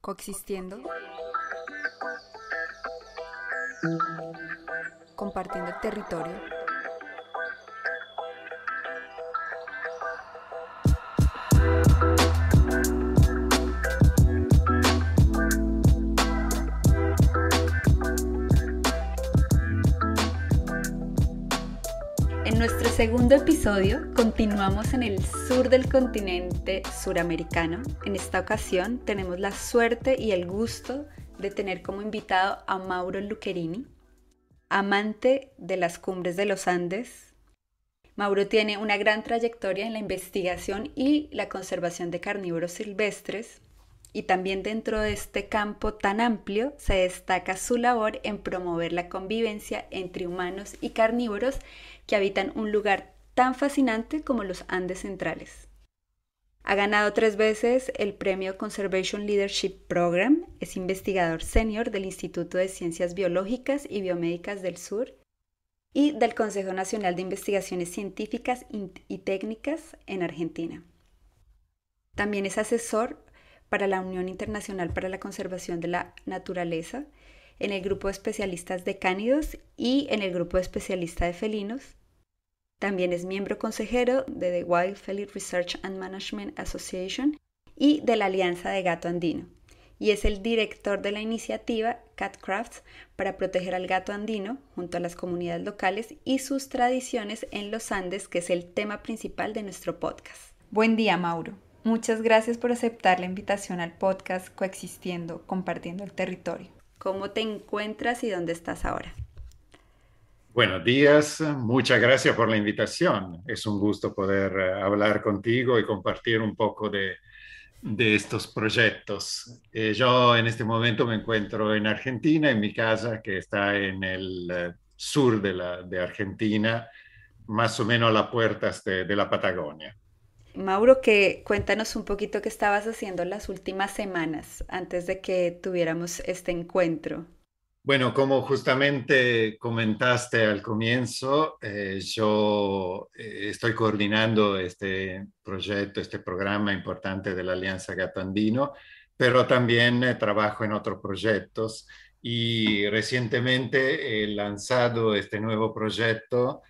coexistiendo, compartiendo el territorio. segundo episodio continuamos en el sur del continente suramericano. En esta ocasión tenemos la suerte y el gusto de tener como invitado a Mauro Lucherini, amante de las cumbres de los Andes. Mauro tiene una gran trayectoria en la investigación y la conservación de carnívoros silvestres y también dentro de este campo tan amplio se destaca su labor en promover la convivencia entre humanos y carnívoros que habitan un lugar tan fascinante como los Andes centrales. Ha ganado tres veces el premio Conservation Leadership Program, es investigador senior del Instituto de Ciencias Biológicas y Biomédicas del Sur y del Consejo Nacional de Investigaciones Científicas y Técnicas en Argentina. También es asesor para la Unión Internacional para la Conservación de la Naturaleza, en el grupo de especialistas de cánidos y en el grupo de especialistas de felinos. También es miembro consejero de The Wild Felid Research and Management Association y de la Alianza de Gato Andino. Y es el director de la iniciativa Catcrafts para proteger al gato andino junto a las comunidades locales y sus tradiciones en los Andes, que es el tema principal de nuestro podcast. Buen día, Mauro. Muchas gracias por aceptar la invitación al podcast Coexistiendo, compartiendo el territorio. ¿Cómo te encuentras y dónde estás ahora? Buenos días, muchas gracias por la invitación. Es un gusto poder eh, hablar contigo y compartir un poco de, estos proyectos. Eh, yo en este momento me encuentro en Argentina, en mi casa que está en el eh, sur de, Argentina, más o menos a las puertas este, de la Patagonia. Mauro, que cuéntanos un poquito qué estabas haciendo las últimas semanas antes de que tuviéramos este encuentro. Bueno, como justamente comentaste al comienzo, eh, yo eh, estoy coordinando este proyecto, este programa importante de la Alianza Gatandino, pero también eh, trabajo en otros proyectos y recientemente he lanzado este nuevo proyecto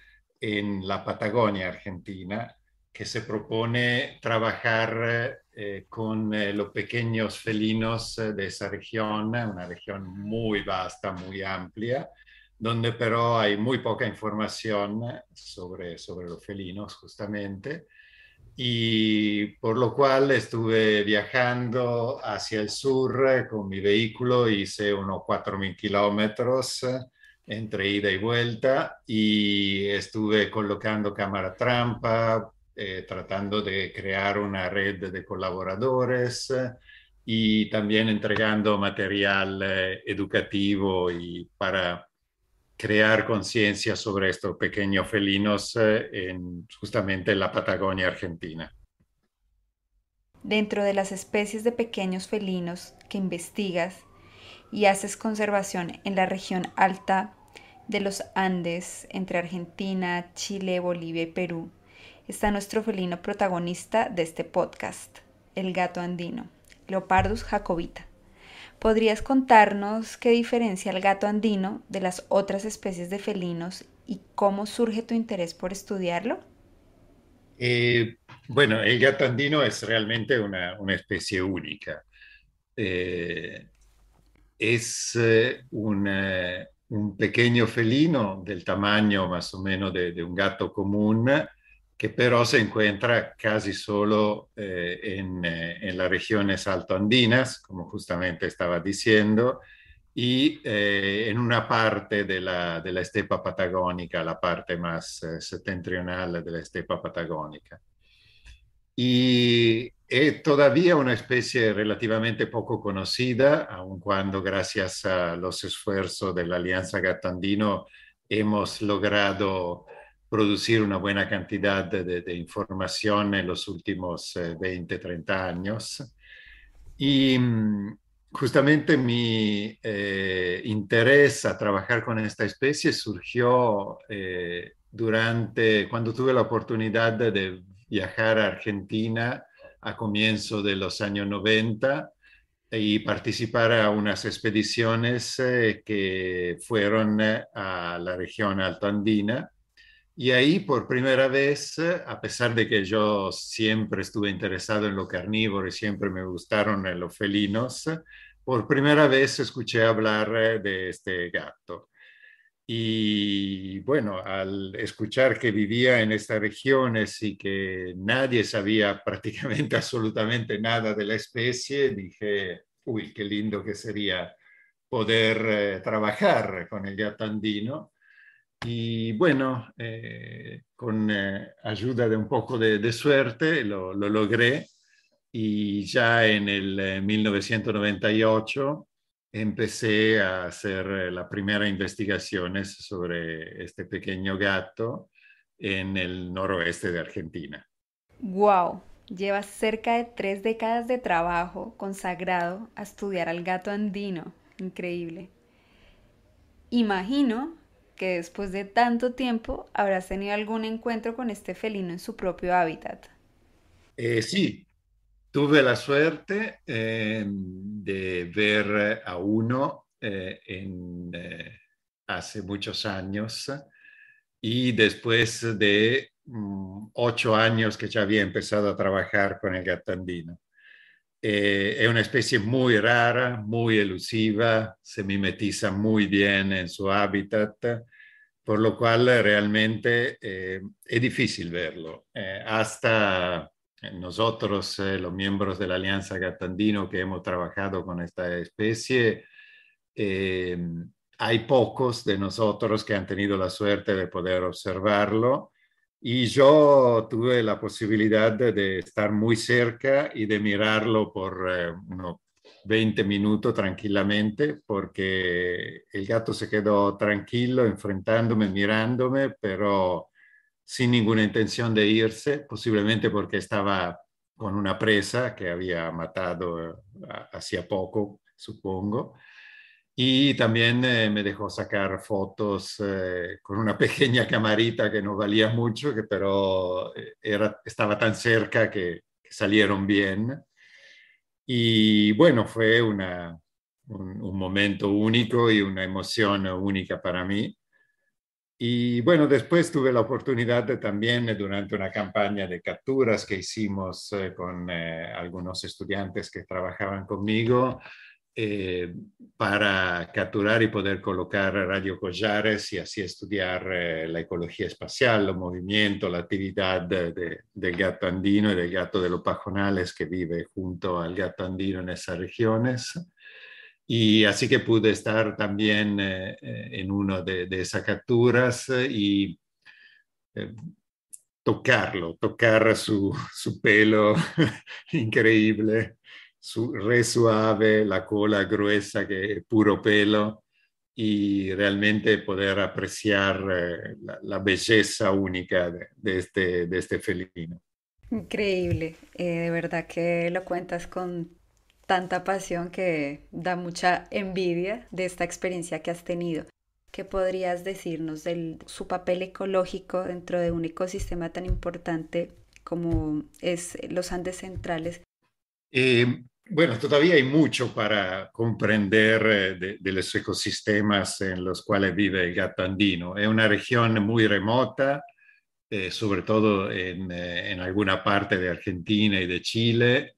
en la Patagonia Argentina, que se propone trabajar eh, con eh, los pequeños felinos eh, de esa región, una región muy vasta, muy amplia, donde pero hay muy poca información sobre, sobre los felinos justamente. Y por lo cual estuve viajando hacia el sur con mi vehículo, hice unos 4.000 kilómetros entre ida y vuelta y estuve colocando cámara trampa, eh, tratando de crear una red de colaboradores eh, y también entregando material eh, educativo para crear conciencia sobre estos pequeños felinos en justamente la Patagonia Argentina. Dentro de las especies de pequeños felinos que investigas y haces conservación en la región alta de los Andes entre Argentina, Chile, Bolivia y Perú, está nuestro felino protagonista de este podcast, el gato andino, Leopardus jacobita. ¿Podrías contarnos qué diferencia el gato andino de las otras especies de felinos y cómo surge tu interés por estudiarlo? Eh, bueno, el gato andino es realmente una, especie única. Eh, es eh, un pequeño felino del tamaño más o menos de un gato común que pero se encuentra casi solo eh, eh, en, las regiones altoandinas, como justamente estaba diciendo, y eh, en una parte de la, estepa patagónica, la parte más septentrional de la estepa patagónica. Y es todavía una especie relativamente poco conocida, aun cuando gracias a los esfuerzos de la Alianza Gatandino hemos logrado producir una buena cantidad de, información en los últimos 20, eh, 30 años. Y mm, justamente mi eh, interés a trabajar con esta especie surgió eh, durante, cuando tuve la oportunidad de, viajar a Argentina a comienzo de los años 90 y participar a unas expediciones que fueron a la región altoandina y ahí por primera vez, a pesar de que yo siempre estuve interesado en lo carnívoro y siempre me gustaron eh, los felinos, por primera vez escuché hablar eh, de este gato. Y bueno, al escuchar que vivía en estas regiones y que nadie sabía prácticamente absolutamente nada de la especie, dije, uy, qué lindo que sería poder eh, trabajar con el gato andino y bueno, eh, con eh, ayuda de un poco de, suerte lo, logré y ya en el 1998 eh, empecé a hacer las primeras investigaciones sobre este pequeño gato en el noroeste de Argentina. ¡Wow! Llevas cerca de tres décadas de trabajo consagrado a estudiar al gato andino. Increíble. Imagino que después de tanto tiempo habrás tenido algún encuentro con este felino en su propio hábitat. Eh, sí, tuve la suerte eh, de ver a uno eh, eh, hace muchos años y después de mm, ocho años que ya había empezado a trabajar con el gatandino. Eh, es una especie muy rara, muy elusiva, se mimetiza muy bien en su hábitat, por lo cual eh, realmente eh, es difícil verlo. hasta nosotros, los miembros de la Alianza Gatandino que hemos trabajado con esta especie, hay pocos de nosotros que han tenido la suerte de poder observarlo y yo tuve la posibilidad de, estar muy cerca y de mirarlo por eh, unos 20 minutos tranquilamente, porque el gato se quedó tranquilo, enfrentándome, mirándome, pero sin ninguna intención de irse, posiblemente porque estaba con una presa que había matado eh, hacía poco, supongo. Y también eh, me dejó sacar fotos eh, con una pequeña camarita que no valía mucho, que, pero eh, estaba tan cerca que, salieron bien. Y bueno, fue un, momento único y una emoción única para mí. Y bueno, después tuve la oportunidad de, también durante una campaña de capturas que hicimos con algunos estudiantes que trabajaban conmigo, eh, para capturar y poder colocar radiocollares y así estudiar eh, la ecología espacial, el movimiento, la actividad del gato andino y del gato de los pajonales que vive junto al gato andino en esas regiones. Y así que pude estar también eh, en una de, esas capturas y tocarlo, tocar su pelo increíble su, re suave, la cola gruesa, que puro pelo, y realmente poder apreciar eh, la, belleza única de, este, de este felino. Increíble, eh, de verdad que lo cuentas con tanta pasión que da mucha envidia de esta experiencia que has tenido. ¿Qué podrías decirnos de su papel ecológico dentro de un ecosistema tan importante como es los Andes centrales? Eh, bueno, todavía hay mucho para comprender eh, de, los ecosistemas en los cuales vive el gato andino. Es una región muy remota, eh, sobre todo eh, en, alguna parte de Argentina y de Chile.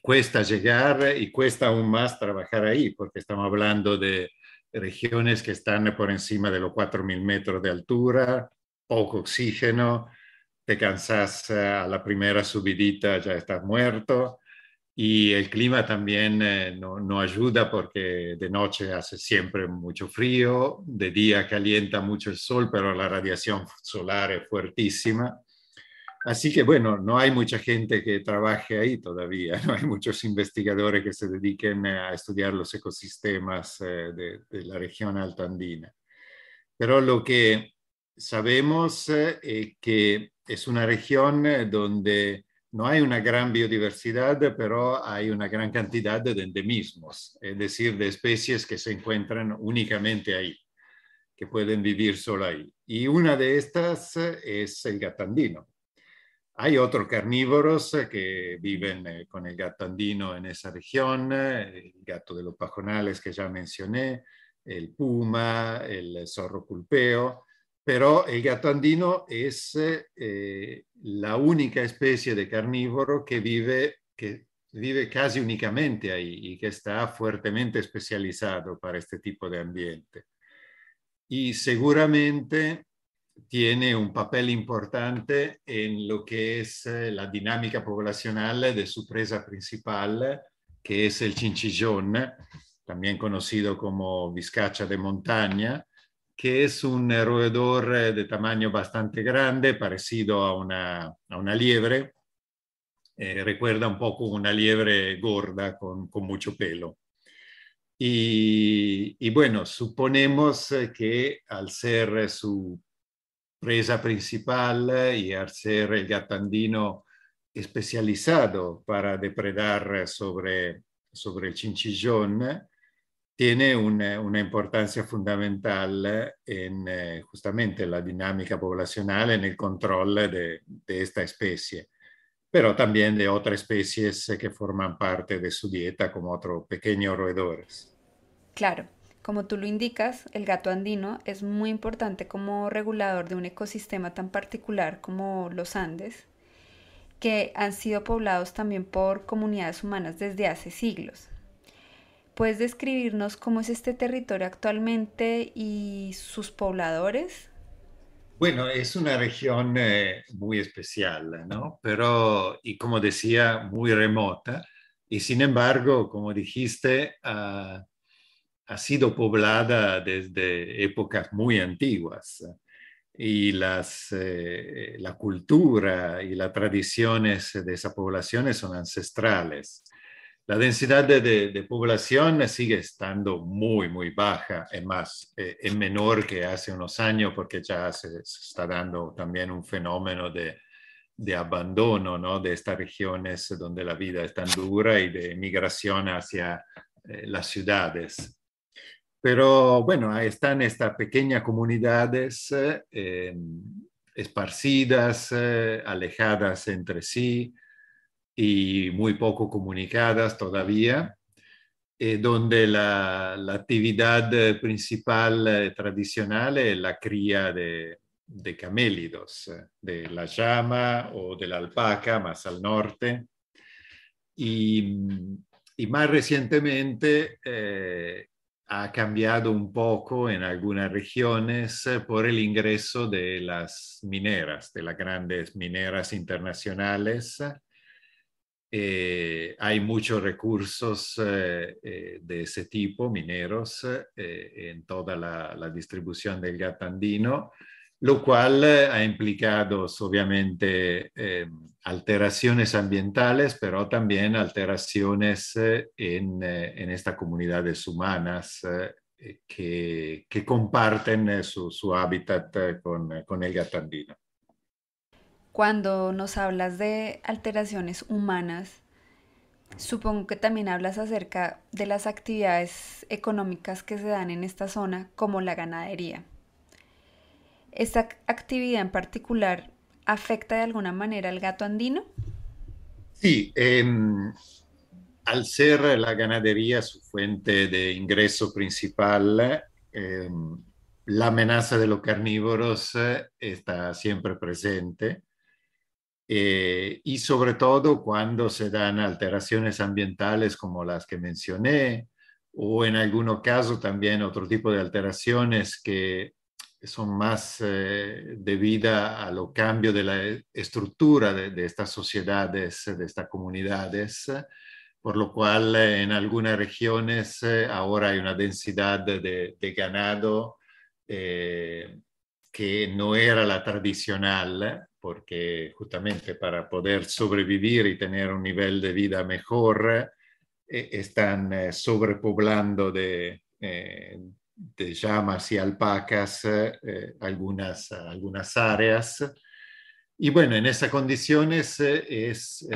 cuesta llegar y cuesta aún más trabajar ahí, porque estamos hablando de regiones que están por encima de los 4.000 metros de altura, poco oxígeno, te cansas a la primera subidita, ya estás muerto. Y el clima también eh, no, ayuda porque de noche hace siempre mucho frío, de día calienta mucho el sol, pero la radiación solar es fuertísima. Así que bueno, no hay mucha gente que trabaje ahí todavía, no hay muchos investigadores que se dediquen eh, a estudiar los ecosistemas eh, de, la región alta andina. Pero lo que sabemos es que es una región donde no hay una gran biodiversidad, pero hay una gran cantidad de endemismos, es decir, de especies que se encuentran únicamente ahí, que pueden vivir solo ahí. Y una de estas es el gatandino. Hay otros carnívoros que viven eh, con el gatandino en esa región, eh, el gato de los pajonales que ya mencioné, el puma, el zorro culpeo, pero el gato andino es eh, eh, la única especie de carnívoro que vive, que vive casi únicamente ahí y que está fuertemente especializado para este tipo de ambiente. Y seguramente tiene un papel importante en lo que es eh, la dinámica poblacional de su presa principal, que es el chinchillón, también conocido como vizcacha de montaña, que es un roedor eh, de tamaño bastante grande, parecido a una, liebre. Eh, recuerda un poco una liebre gorda con, mucho pelo. Y, bueno, suponemos eh, que al ser su presa principal y al ser el gatandino especializado para depredar sobre, sobre el chinchillón, tiene una, importancia fundamental en eh, justamente la dinámica poblacional en el control de, esta especie, pero también de otras especies que forman parte de su dieta, como otros pequeños roedores. Claro, como tú lo indicas, el gato andino es muy importante como regulador de un ecosistema tan particular como los Andes, que han sido poblados también por comunidades humanas desde hace siglos. ¿Puedes describirnos cómo es este territorio actualmente y sus pobladores? Bueno, es una región eh, muy especial, ¿no? Pero, y como decía, muy remota. Y sin embargo, como dijiste, ah, ha sido poblada desde épocas muy antiguas y las, eh, la cultura y las tradiciones de esa población son ancestrales. La densidad de, población sigue estando muy, muy baja. Es más, eh, es menor que hace unos años porque ya se, está dando también un fenómeno de, abandono de estas regiones donde la vida es tan dura y de migración hacia eh, las ciudades. Pero bueno, ahí están estas pequeñas comunidades eh, em, esparcidas, alejadas entre sí, y muy poco comunicadas todavía, eh, donde la, actividad eh, principal eh, tradicional es la cría de, camélidos, de la llama o de la alpaca más al norte. Y, mm, más recientemente ha cambiado un poco en algunas regiones por el ingreso de las mineras, de las grandes mineras internacionales eh, hay muchos recursos eh, eh, de ese tipo, mineros, en toda la, distribución del gato lo cual ha implicado pues, obviamente alteraciones ambientales, pero también alteraciones en, en estas comunidades humanas que, comparten su, hábitat con, con el gatandino. Cuando nos hablas de alteraciones humanas, supongo que también hablas acerca de las actividades económicas que se dan en esta zona, como la ganadería. ¿Esta actividad en particular afecta de alguna manera al gato andino? Sí, em, al ser la ganadería su fuente de ingreso principal, em, la amenaza de los carnívoros eh, está siempre presente eh, y sobre todo cuando se dan alteraciones ambientales como las que mencioné, o en algunos caso también otro tipo de alteraciones que son más eh, debida a lo cambio de la e, estructura de, estas sociedades, de estas comunidades, por lo cual eh, en algunas regiones ahora hay una densidad de, ganado que no era la tradicional porque justamente para poder sobrevivir y tener un nivel de vida mejor, eh, están eh, sobrepoblando de, eh, de, llamas y alpacas algunas, algunas áreas. Y bueno, en esas condiciones es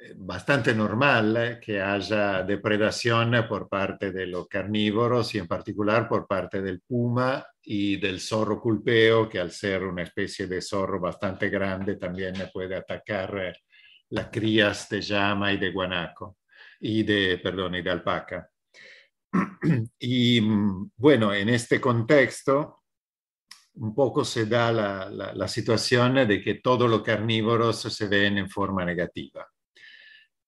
eh, bastante normal eh, que haya depredación por parte de los carnívoros y en particular por parte del puma y del zorro culpeo, que al ser una especie de zorro bastante grande también puede atacar eh, las crías de llama y de guanaco y de, perdón, y de alpaca. Y mm, bueno, en este contexto un poco se da la, la situación de que todos los carnívoros se ven en forma negativa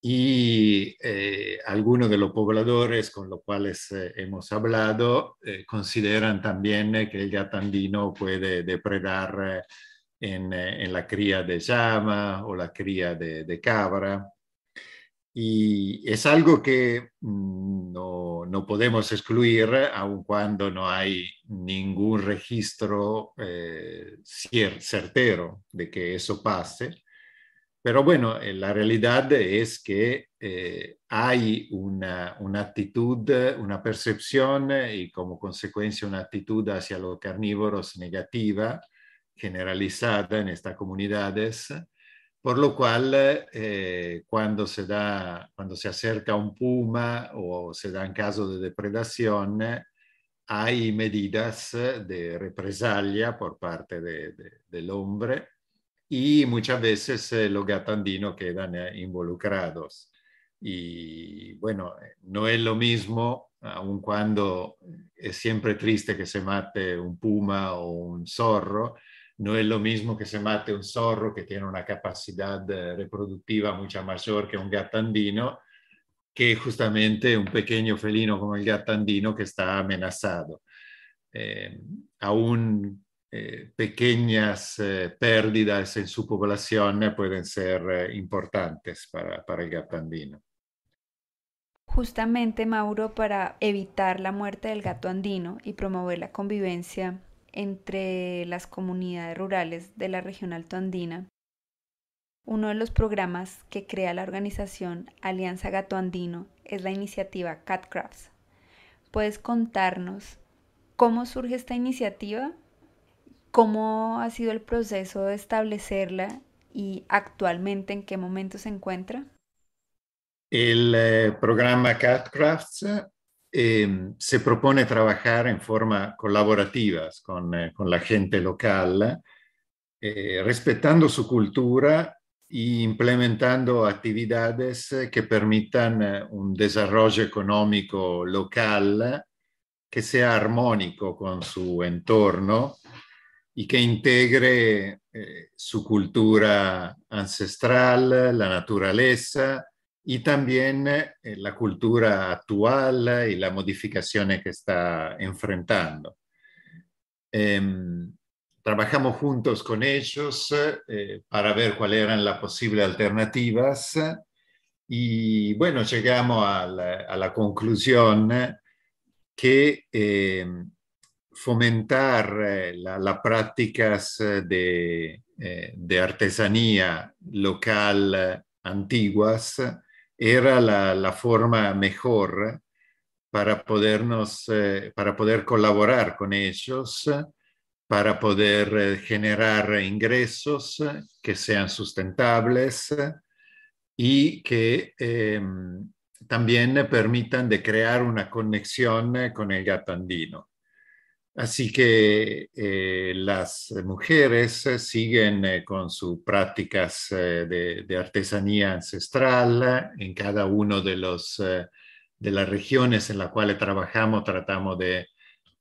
y eh, algunos de los pobladores con los cuales eh, hemos hablado eh, consideran también que el yatandino puede depredar en, la cría de llama o la cría de, cabra. Y es algo que mm, no, podemos excluir, aun cuando no hay ningún registro certero de que eso pase pero bueno, eh, la realidad es que eh, hay una, actitud, una percepción y como consecuencia una actitud hacia los carnívoros negativa, generalizada en estas comunidades, por lo cual eh, cuando, se da, cuando se acerca un puma o se da dan caso de depredación, hay medidas de represalia por parte del hombre y muchas veces eh, los gatos quedan eh, involucrados. Y bueno, eh, no es lo mismo, aun cuando es siempre triste que se mate un puma o un zorro, no es lo mismo que se mate un zorro que tiene una capacidad reproductiva mucho mayor que un gatandino que justamente un pequeño felino como el gatandino que está amenazado. aún eh, pequeñas eh, pérdidas en su población eh, pueden ser importantes para, para el gato andino. Justamente, Mauro, para evitar la muerte del gato andino y promover la convivencia entre las comunidades rurales de la región altoandina, uno de los programas que crea la organización Alianza Gato Andino es la iniciativa Catcrafts. ¿Puedes contarnos cómo surge esta iniciativa ¿Cómo ha sido el proceso de establecerla y actualmente en qué momento se encuentra? El eh, programa CatCrafts em, se propone trabajar en forma colaborativa con, eh, con la gente local, eh, respetando su cultura e implementando actividades que permitan un desarrollo económico local que sea armónico con su entorno y que integre eh, su cultura ancestral, la naturaleza y también eh, la cultura actual y las modificaciones que está enfrentando. Em, trabajamos juntos con ellos eh, para ver cuáles eran las posibles alternativas y bueno, llegamos a la conclusión que em, fomentar eh, las prácticas eh, eh, de, artesanía local antiguas era la, forma mejor para, podernos, para poder colaborar con ellos, para poder generar ingresos que sean sustentables y que em, también permitan de crear una conexión con el gato andino. Así que eh, las mujeres eh, siguen eh, con sus prácticas de, artesanía ancestral en cada una de, las regiones en las cuales trabajamos. Tratamos de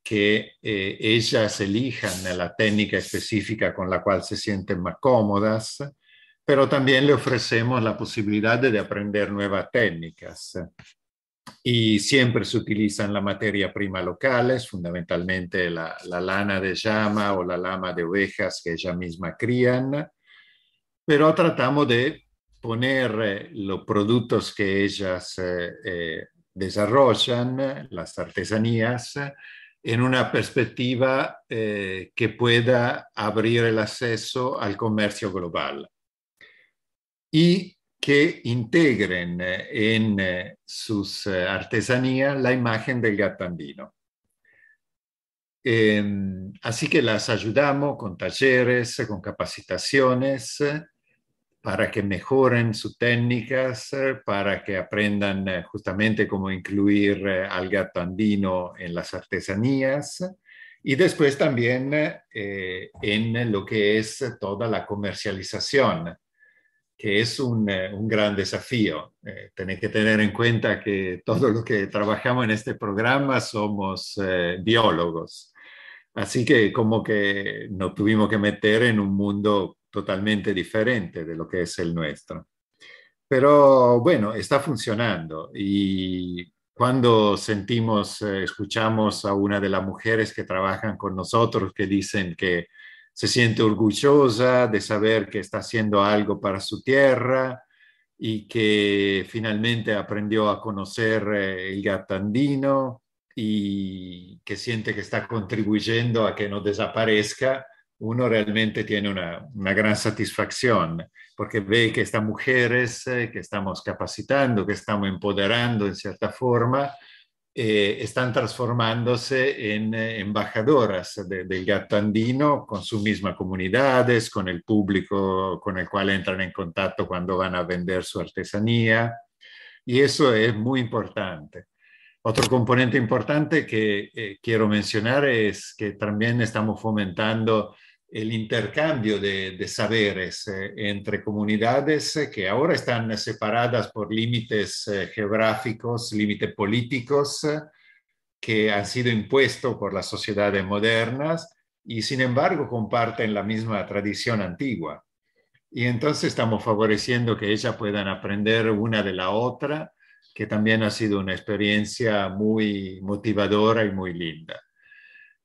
que ellas elijan la técnica específica con la cual se sienten más cómodas, pero también le ofrecemos la posibilidad de aprender nuevas técnicas y siempre se utilizan la materia prima locales, fundamentalmente la, lana de llama o la lama de ovejas que ella misma crían, pero tratamos de poner eh, los productos que ellas eh, eh, desarrollan, las artesanías, en una perspectiva que pueda abrir el acceso al comercio global. Y que integren eh, en eh, sus eh, artesanías la imagen del gatandino. Eh, em, así que las ayudamos con talleres, con capacitaciones, para que mejoren sus técnicas, para que aprendan justamente cómo incluir al gato andino en las artesanías y después también en lo que es toda la comercialización que es un, eh, un gran desafío. Eh, tenéis que tener en cuenta que todos los que trabajamos en este programa somos eh, biólogos. Así que como que nos tuvimos que meter en un mundo totalmente diferente de lo que es el nuestro. Pero bueno, está funcionando y cuando sentimos, escuchamos a una de las mujeres que trabajan con nosotros que dicen que se siente orgullosa de saber que está haciendo algo para su tierra y que finalmente aprendió a conocer eh, el gatandino y que siente que está contribuyendo a que no desaparezca, uno realmente tiene una, una gran satisfacción porque ve que estas mujeres eh, que estamos capacitando, que estamos empoderando en cierta forma, eh, están transformándose en eh, embajadoras del gato andino con sus mismas comunidades, con el público con el cual entran en contacto cuando van a vender su artesanía. Y eso es muy importante. Otro componente importante que eh, quiero mencionar es que también estamos fomentando el intercambio de, saberes eh, entre comunidades eh, que ahora están eh, separadas por límites geográficos, límites políticos que han sido impuestos por las sociedades modernas y sin embargo comparten la misma tradición antigua. Y entonces estamos favoreciendo que ellas puedan aprender una de la otra, que también ha sido una experiencia muy motivadora y muy linda.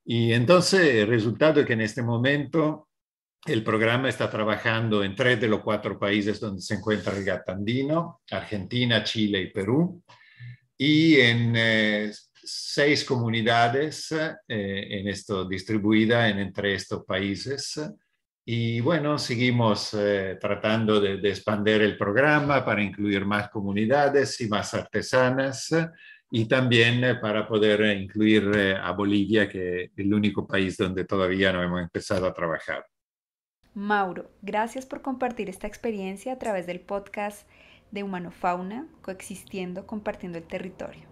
Y entonces el resultado es que en este momento el programa está trabajando en tres de los cuatro países donde se encuentra el gato andino, Argentina, Chile y Perú, y en eh, seis comunidades eh, en esto, distribuida en, entre estos países. Y bueno, seguimos eh, tratando de, de, expandir el programa para incluir más comunidades y más artesanas y también eh, para poder eh, incluir eh, a Bolivia, que es el único país donde todavía no hemos empezado a trabajar. Mauro, gracias por compartir esta experiencia a través del podcast de Humanofauna, coexistiendo, compartiendo el territorio.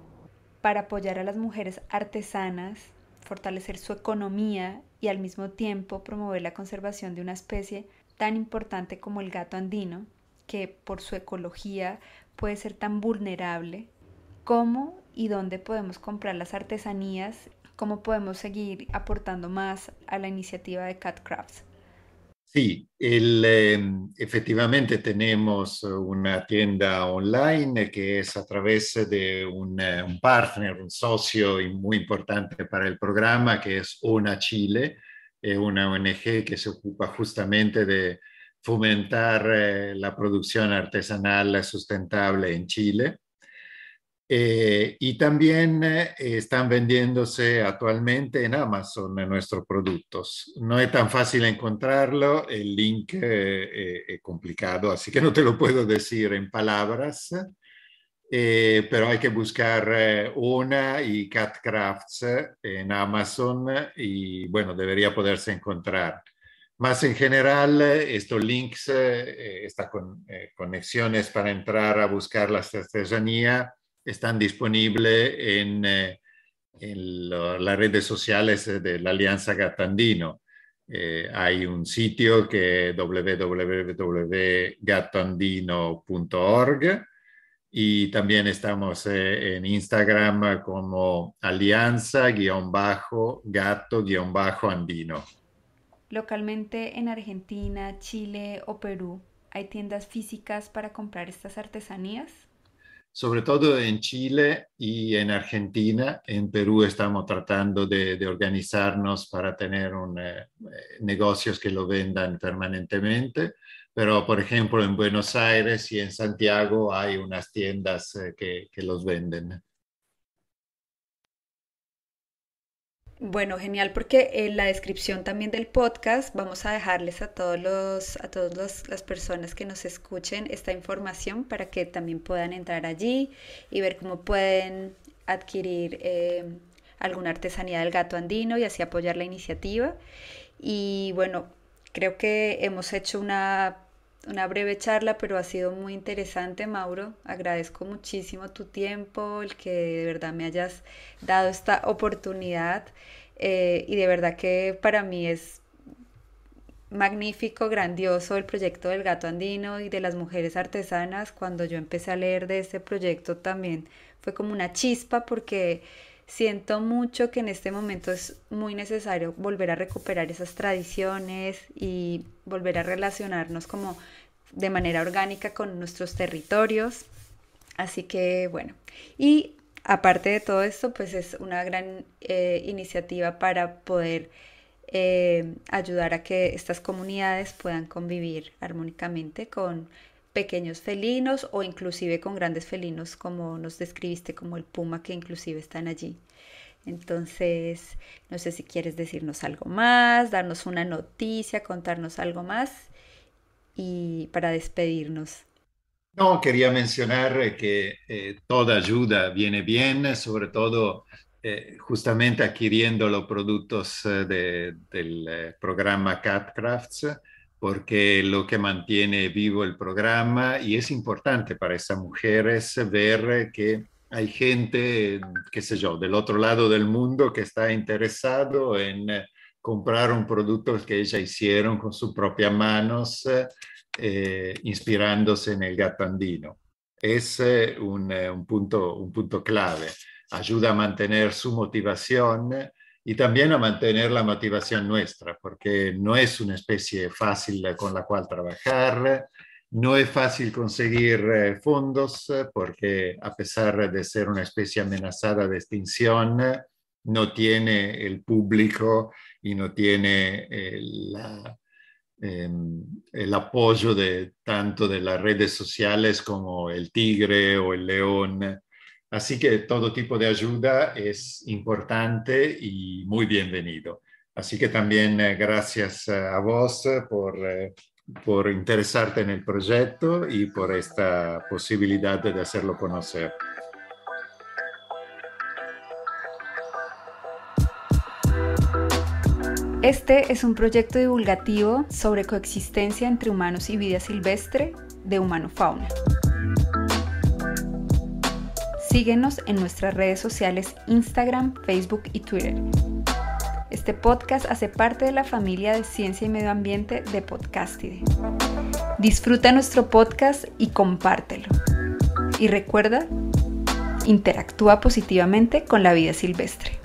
Para apoyar a las mujeres artesanas, fortalecer su economía y al mismo tiempo promover la conservación de una especie tan importante como el gato andino, que por su ecología puede ser tan vulnerable, ¿cómo y dónde podemos comprar las artesanías, cómo podemos seguir aportando más a la iniciativa de Cat Crafts. Sí, el, em, efectivamente tenemos una tienda online que es a través de un, partner, un socio muy importante para el programa, que es ONA Chile, eh, una ONG que se ocupa justamente de fomentar eh, la producción artesanal sustentable en Chile. Eh, y también eh, están vendiéndose actualmente en Amazon nuestros productos. No es tan fácil encontrarlo, el link eh, es complicado, así que no te lo puedo decir en palabras, pero hay que buscar una y Cat Crafts en Amazon y bueno, debería poderse encontrar. Más en general, estos links, estas con, conexiones para entrar a buscar la artesanía, están disponibles en, eh, las redes sociales de la Alianza Gato Andino. Eh, hay un sitio que es www.gatandino.org y también estamos eh, en Instagram como alianza-gato-andino. Localmente en Argentina, Chile o Perú, ¿hay tiendas físicas para comprar estas artesanías? sobre todo en Chile y en Argentina. En Perú estamos tratando de, organizarnos para tener un, eh, negocios que lo vendan permanentemente, pero por ejemplo en Buenos Aires y en Santiago hay unas tiendas eh, que, que, los venden. Bueno, genial, porque en la descripción también del podcast vamos a dejarles a todos los, a todas las personas que nos escuchen esta información para que también puedan entrar allí y ver cómo pueden adquirir eh, alguna artesanía del gato andino y así apoyar la iniciativa. Y bueno, creo que hemos hecho una una breve charla, pero ha sido muy interesante, Mauro. Agradezco muchísimo tu tiempo, el que de verdad me hayas dado esta oportunidad. Eh, y de verdad que para mí es magnífico, grandioso el proyecto del gato andino y de las mujeres artesanas. Cuando yo empecé a leer de ese proyecto también fue como una chispa porque siento mucho que en este momento es muy necesario volver a recuperar esas tradiciones y volver a relacionarnos como de manera orgánica con nuestros territorios. Así que bueno, y aparte de todo esto, pues es una gran eh, iniciativa para poder eh, ayudar a que estas comunidades puedan convivir armónicamente con pequeños felinos o inclusive con grandes felinos como nos describiste, como el puma que inclusive están allí. Entonces, no sé si quieres decirnos algo más, darnos una noticia, contarnos algo más y para despedirnos. No, quería mencionar eh, que eh, toda ayuda viene bien, sobre todo eh, justamente adquiriendo los productos del programa CatCrafts porque lo que mantiene vivo el programa y es importante para esa mujeres, es ver que hay gente, qué sé yo, del otro lado del mundo que está interesado en eh, comprar un producto que ella hicieron con sus propias manos, eh, eh, inspirándose en el gato andino. Es un, punto, un punto clave. Ayuda a mantener su motivación y también a mantener la motivación nuestra, porque no es una especie fácil con la cual trabajar, no es fácil conseguir eh, fondos, porque a pesar de ser una especie amenazada de extinción, no tiene el público y no tiene eh, em, el, apoyo de tanto de las redes sociales como el tigre o el león Así que todo tipo de ayuda es importante y muy bienvenido. Así que también eh, gracias eh, a vos eh, por, por interesarte en el proyecto y por esta posibilidad de hacerlo conocer. Este es un proyecto divulgativo sobre coexistencia entre humanos y vida silvestre de Humanofauna. Síguenos en nuestras redes sociales Instagram, Facebook y Twitter. Este podcast hace parte de la familia de Ciencia y Medio Ambiente de Podcastide. Disfruta nuestro podcast y compártelo. Y recuerda, interactúa positivamente con la vida silvestre.